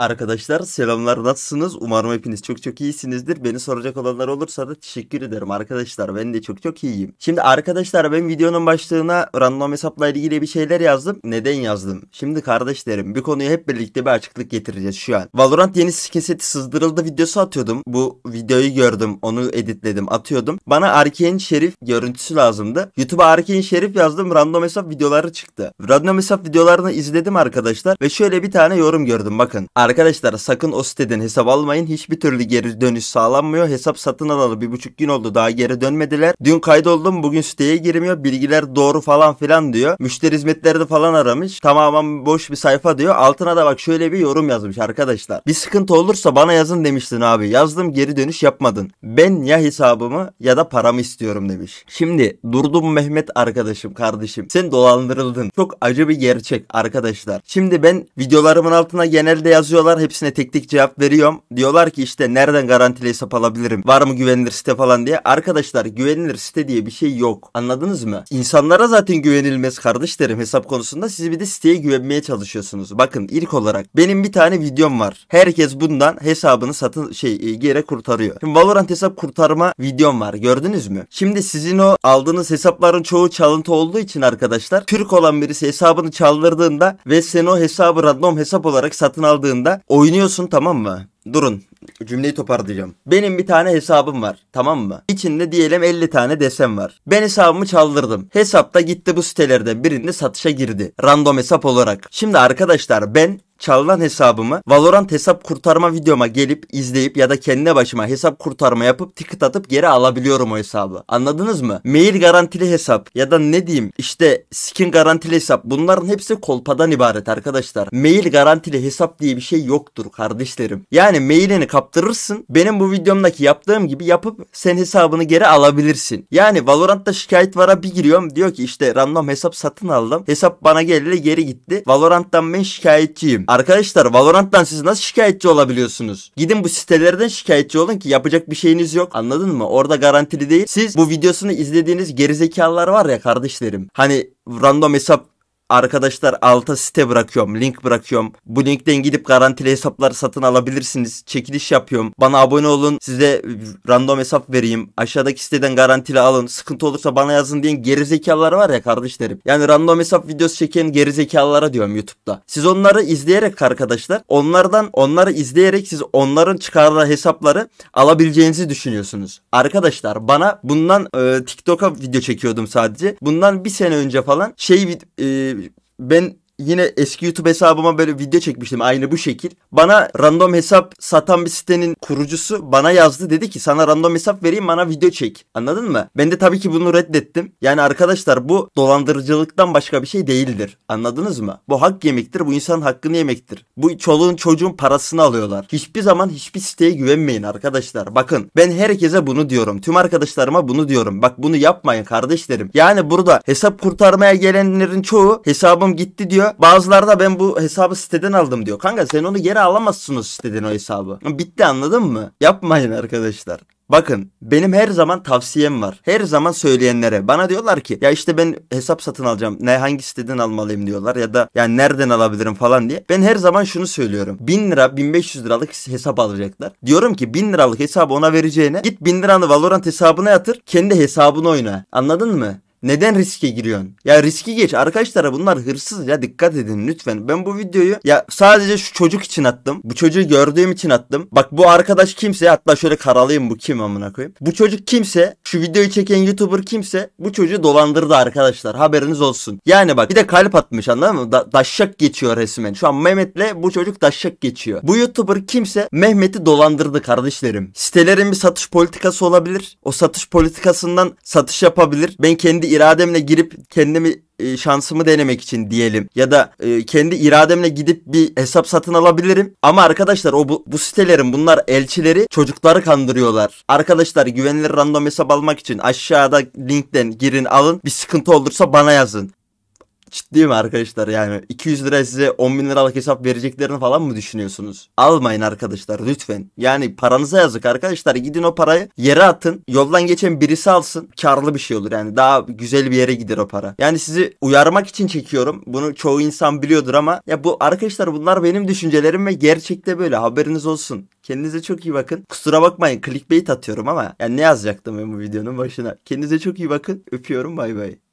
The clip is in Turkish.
Arkadaşlar selamlar nasılsınız? Umarım hepiniz çok çok iyisinizdir. Beni soracak olanlar olursa da teşekkür ederim arkadaşlar. Ben de çok çok iyiyim. Şimdi arkadaşlar ben videonun başlığına random hesapla ilgili bir şeyler yazdım. Neden yazdım? Şimdi kardeşlerim bir konuyu hep birlikte bir açıklık getireceğiz şu an. Valorant yeni skin seti sızdırıldı videosu atıyordum. Bu videoyu gördüm. Onu editledim atıyordum. Bana Arkein Şerif görüntüsü lazımdı. YouTube'a Arkein Şerif yazdım. Random hesap videoları çıktı. Random hesap videolarını izledim arkadaşlar. Ve şöyle bir tane yorum gördüm bakın. Arkadaşlar sakın o siteden hesap almayın. Hiçbir türlü geri dönüş sağlanmıyor. Hesap satın alalı bir buçuk gün oldu daha geri dönmediler. Dün kaydoldum bugün siteye girmiyor. Bilgiler doğru falan filan diyor. Müşteri hizmetlerini falan aramış. Tamamen boş bir sayfa diyor. Altına da bak şöyle bir yorum yazmış arkadaşlar. Bir sıkıntı olursa bana yazın demiştin abi. Yazdım geri dönüş yapmadın. Ben ya hesabımı ya da paramı istiyorum demiş. Şimdi durdum Mehmet arkadaşım kardeşim. Sen dolandırıldın. Çok acı bir gerçek arkadaşlar. Şimdi ben videolarımın altına genelde yazıyorum yazıyorlar. Hepsine tek tek cevap veriyorum. Diyorlar ki işte nereden garantili hesap alabilirim? Var mı güvenilir site falan diye. Arkadaşlar güvenilir site diye bir şey yok. Anladınız mı? İnsanlara zaten güvenilmez kardeşlerim hesap konusunda. Siz bir de siteye güvenmeye çalışıyorsunuz. Bakın ilk olarak benim bir tane videom var. Herkes bundan hesabını satın şey e, geri kurtarıyor. Şimdi Valorant hesap kurtarma videom var. Gördünüz mü? Şimdi sizin o aldığınız hesapların çoğu çalıntı olduğu için arkadaşlar Türk olan birisi hesabını çaldırdığında ve sen o hesabı random hesap olarak satın aldığında anda oynuyorsun tamam mı? Durun cümleyi toparlayacağım. Benim bir tane hesabım var tamam mı? İçinde diyelim 50 tane desen var. Ben hesabımı çaldırdım. Hesapta gitti bu sitelerden birinde satışa girdi. Random hesap olarak. Şimdi arkadaşlar ben çalınan hesabımı Valorant hesap kurtarma videoma gelip izleyip ya da kendine başıma hesap kurtarma yapıp ticket atıp geri alabiliyorum o hesabı. Anladınız mı? Mail garantili hesap ya da ne diyeyim işte skin garantili hesap bunların hepsi kolpadan ibaret arkadaşlar. Mail garantili hesap diye bir şey yoktur kardeşlerim. Yani mailini kaptırırsın benim bu videomdaki yaptığım gibi yapıp sen hesabını geri alabilirsin. Yani Valorant'ta şikayet vara bir giriyorum diyor ki işte random hesap satın aldım. Hesap bana geldi geri gitti. Valorant'tan ben şikayetçiyim. Arkadaşlar Valorant'tan siz nasıl şikayetçi olabiliyorsunuz? Gidin bu sitelerden şikayetçi olun ki yapacak bir şeyiniz yok. Anladın mı? Orada garantili değil. Siz bu videosunu izlediğiniz gerizekalılar var ya kardeşlerim. Hani random hesap arkadaşlar alta site bırakıyorum, link bırakıyorum. Bu linkten gidip garantili hesapları satın alabilirsiniz. Çekiliş yapıyorum. Bana abone olun. Size random hesap vereyim. Aşağıdaki siteden garantili alın. Sıkıntı olursa bana yazın diyen gerizekalılar var ya kardeşlerim. Yani random hesap videosu çeken gerizekalılara diyorum YouTube'da. Siz onları izleyerek arkadaşlar, onlardan onları izleyerek siz onların çıkardığı hesapları alabileceğinizi düşünüyorsunuz. Arkadaşlar bana bundan e, TikTok'a video çekiyordum sadece. Bundan bir sene önce falan şey e, ben yine eski YouTube hesabıma böyle video çekmiştim aynı bu şekil. Bana random hesap satan bir sitenin kurucusu bana yazdı dedi ki sana random hesap vereyim bana video çek. Anladın mı? Ben de tabii ki bunu reddettim. Yani arkadaşlar bu dolandırıcılıktan başka bir şey değildir. Anladınız mı? Bu hak yemektir. Bu insanın hakkını yemektir. Bu çoluğun çocuğun parasını alıyorlar. Hiçbir zaman hiçbir siteye güvenmeyin arkadaşlar. Bakın ben herkese bunu diyorum. Tüm arkadaşlarıma bunu diyorum. Bak bunu yapmayın kardeşlerim. Yani burada hesap kurtarmaya gelenlerin çoğu hesabım gitti diyor kanka. Bazıları da ben bu hesabı siteden aldım diyor. Kanka sen onu geri alamazsınız o siteden o hesabı. Bitti anladın mı? Yapmayın arkadaşlar. Bakın benim her zaman tavsiyem var. Her zaman söyleyenlere bana diyorlar ki ya işte ben hesap satın alacağım. Ne hangi siteden almalıyım diyorlar ya da yani nereden alabilirim falan diye. Ben her zaman şunu söylüyorum. 1000 lira 1500 liralık hesap alacaklar. Diyorum ki 1000 liralık hesabı ona vereceğine git 1000 liranı Valorant hesabına yatır. Kendi hesabını oyna. Anladın mı? Neden riske giriyorsun? Ya riski geç. arkadaşlar. bunlar hırsız ya dikkat edin lütfen. Ben bu videoyu ya sadece şu çocuk için attım. Bu çocuğu gördüğüm için attım. Bak bu arkadaş kimse hatta şöyle karalayayım bu kim amına koyayım. Bu çocuk kimse şu videoyu çeken YouTuber kimse bu çocuğu dolandırdı arkadaşlar. Haberiniz olsun. Yani bak bir de kalp atmış anladın mı? Da daşşak geçiyor resmen. Şu an Mehmet'le bu çocuk daşşak geçiyor. Bu YouTuber kimse Mehmet'i dolandırdı kardeşlerim. Sitelerin bir satış politikası olabilir. O satış politikasından satış yapabilir. Ben kendi kendi irademle girip kendimi e, şansımı denemek için diyelim ya da e, kendi irademle gidip bir hesap satın alabilirim. Ama arkadaşlar o bu, bu sitelerin bunlar elçileri çocukları kandırıyorlar. Arkadaşlar güvenilir random hesap almak için aşağıda linkten girin alın. Bir sıkıntı olursa bana yazın. Ciddiyim arkadaşlar yani 200 lira size 10 bin liralık hesap vereceklerini falan mı düşünüyorsunuz? Almayın arkadaşlar lütfen. Yani paranıza yazık arkadaşlar gidin o parayı yere atın. Yoldan geçen birisi alsın karlı bir şey olur yani daha güzel bir yere gider o para. Yani sizi uyarmak için çekiyorum. Bunu çoğu insan biliyordur ama ya bu arkadaşlar bunlar benim düşüncelerim ve gerçekte böyle haberiniz olsun. Kendinize çok iyi bakın. Kusura bakmayın clickbait atıyorum ama yani ne yazacaktım ben bu videonun başına. Kendinize çok iyi bakın. Öpüyorum bay bay.